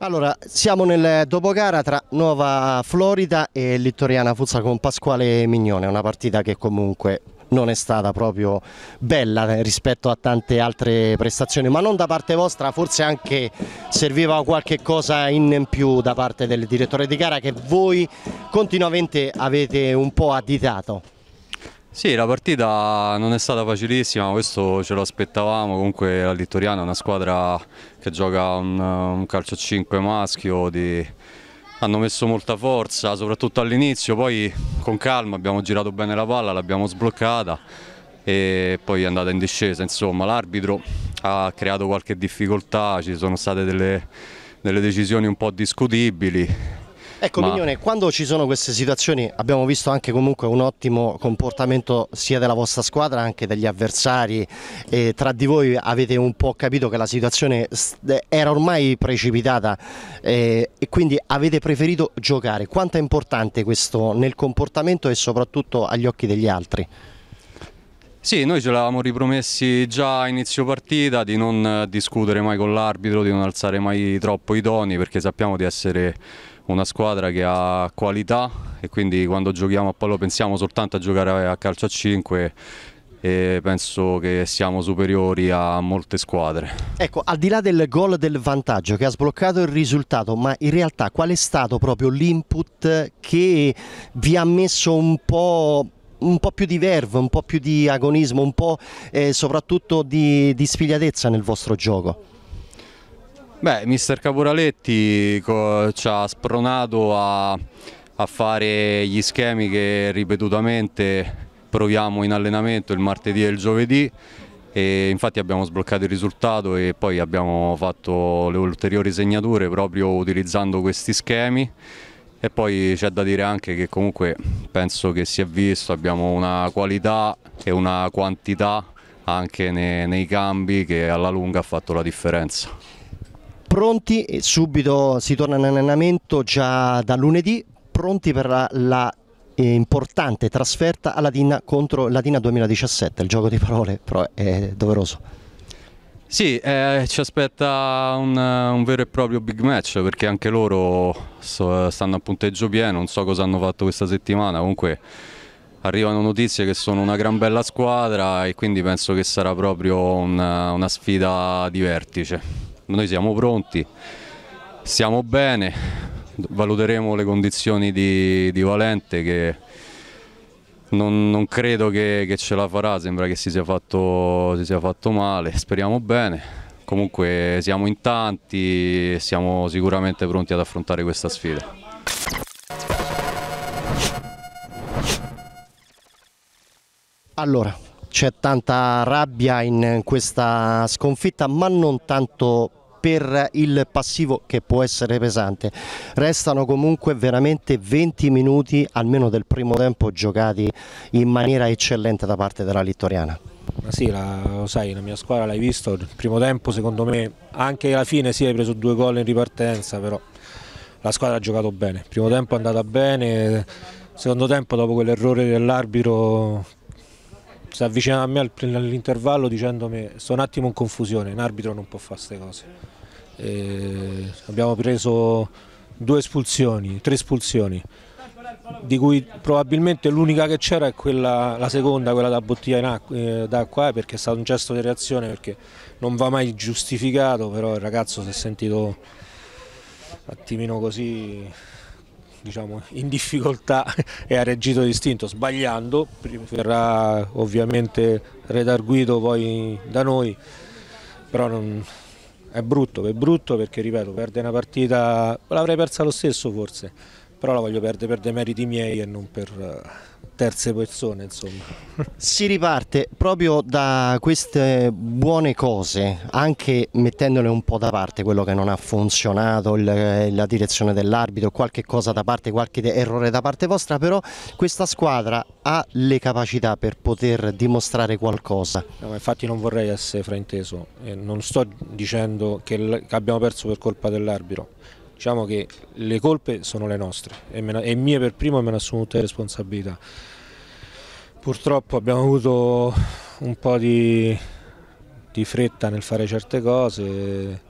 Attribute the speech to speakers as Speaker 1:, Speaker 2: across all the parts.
Speaker 1: Allora, siamo nel dopogara tra Nuova Florida e Littoriana Fuzza con Pasquale Mignone, una partita che comunque non è stata proprio bella eh, rispetto a tante altre prestazioni, ma non da parte vostra, forse anche serviva qualche cosa in più da parte del direttore di gara che voi continuamente avete un po' additato.
Speaker 2: Sì, la partita non è stata facilissima, questo ce lo aspettavamo, comunque la Littoriana è una squadra che gioca un, un calcio a 5 maschio, di... hanno messo molta forza, soprattutto all'inizio, poi con calma abbiamo girato bene la palla, l'abbiamo sbloccata e poi è andata in discesa, insomma l'arbitro ha creato qualche difficoltà, ci sono state delle, delle decisioni un po' discutibili, Ecco Ma... Mignone,
Speaker 1: quando ci sono queste situazioni abbiamo visto anche comunque un ottimo comportamento sia della vostra squadra anche degli avversari e tra di voi avete un po' capito che la situazione era ormai precipitata e quindi avete preferito giocare. Quanto è importante questo nel comportamento e soprattutto agli occhi degli altri?
Speaker 2: Sì, noi ce l'avevamo ripromessi già a inizio partita di non discutere mai con l'arbitro, di non alzare mai troppo i toni perché sappiamo di essere una squadra che ha qualità e quindi quando giochiamo a palo pensiamo soltanto a giocare a calcio a 5 e penso che siamo superiori a molte squadre.
Speaker 1: Ecco, al di là del gol del vantaggio che ha sbloccato il risultato, ma in realtà qual è stato proprio l'input che vi ha messo un po' un po' più di verve, un po' più di agonismo, un po' eh, soprattutto di, di sfigliatezza nel vostro gioco?
Speaker 2: Beh, mister Caporaletti ci ha spronato a, a fare gli schemi che ripetutamente proviamo in allenamento il martedì e il giovedì e infatti abbiamo sbloccato il risultato e poi abbiamo fatto le ulteriori segnature proprio utilizzando questi schemi e poi c'è da dire anche che comunque penso che si è visto, abbiamo una qualità e una quantità anche nei, nei cambi che alla lunga ha fatto la differenza
Speaker 1: pronti subito si torna in allenamento già da lunedì, pronti per la, la eh, importante trasferta a Latina contro Latina 2017, il gioco di parole però è doveroso.
Speaker 2: Sì, eh, ci aspetta un, un, vero e proprio big match perché anche loro so, stanno a punteggio pieno, non so cosa hanno fatto questa settimana, comunque arrivano notizie che sono una gran bella squadra e quindi penso che sarà proprio una, una sfida di vertice noi siamo pronti, siamo bene, valuteremo le condizioni di, di Valente che non, non credo che, che, ce la farà, sembra che si sia, fatto, si sia fatto male, speriamo bene. Comunque siamo in tanti e siamo sicuramente pronti ad affrontare questa sfida.
Speaker 1: Allora, c'è
Speaker 2: tanta rabbia
Speaker 1: in questa sconfitta, ma non tanto per il passivo che può essere pesante. Restano comunque veramente 20 minuti almeno del primo tempo giocati in maniera eccellente da parte della Littoriana.
Speaker 3: Ma sì, la, lo sai, la mia squadra l'hai visto, il primo tempo secondo me, anche alla fine sì è preso due gol in ripartenza, però la squadra ha giocato bene, il primo tempo è andata bene, il secondo tempo dopo quell'errore dell'arbitro si avvicina a me all'intervallo dicendomi sto un attimo in confusione, un arbitro non può fare queste cose. E abbiamo preso due espulsioni, tre espulsioni, di cui probabilmente l'unica che c'era è quella, la seconda, quella da bottiglia eh, d'acqua, eh, perché è stato un gesto di reazione, perché non va mai giustificato, però il ragazzo si è sentito un attimino così diciamo, in difficoltà e ha reagito distinto sbagliando, verrà ovviamente redarguito poi da noi, però non, è brutto, è brutto perché ripeto perde una partita, l'avrei persa lo stesso forse, però la voglio perdere per dei meriti miei e non per eh, terze persone insomma.
Speaker 1: Si riparte proprio da queste buone cose, anche mettendole un po' da parte quello che non ha funzionato, il, eh, la direzione dell'arbitro, qualche cosa da parte, qualche errore da parte vostra, però questa squadra ha le capacità per poter dimostrare qualcosa.
Speaker 3: No, infatti non vorrei essere frainteso, non sto dicendo che abbiamo perso per colpa dell'arbitro, diciamo che le colpe sono le nostre e, ne, e mie per primo e me ne assumo tutte le responsabilità. Purtroppo abbiamo avuto un po' di, di fretta nel fare certe cose,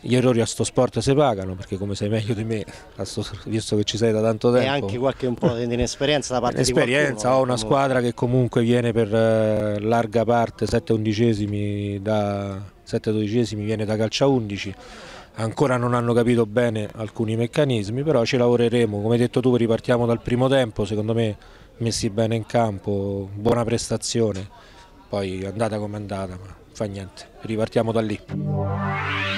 Speaker 3: gli errori a sto sport si pagano perché come sei meglio di me sto, visto che ci sei da tanto tempo e anche
Speaker 1: qualche un po' di inesperienza da parte inesperienza, Esperienza, ho una squadra
Speaker 3: che comunque viene per eh, larga parte 7 undicesimi esimi 7 dodicesimi viene da calcia 11 ancora non hanno capito bene alcuni meccanismi, però ci lavoreremo, come hai detto tu ripartiamo dal primo tempo, secondo me messi bene in campo, buona prestazione, poi andata come andata, ma fa niente, ripartiamo da lì.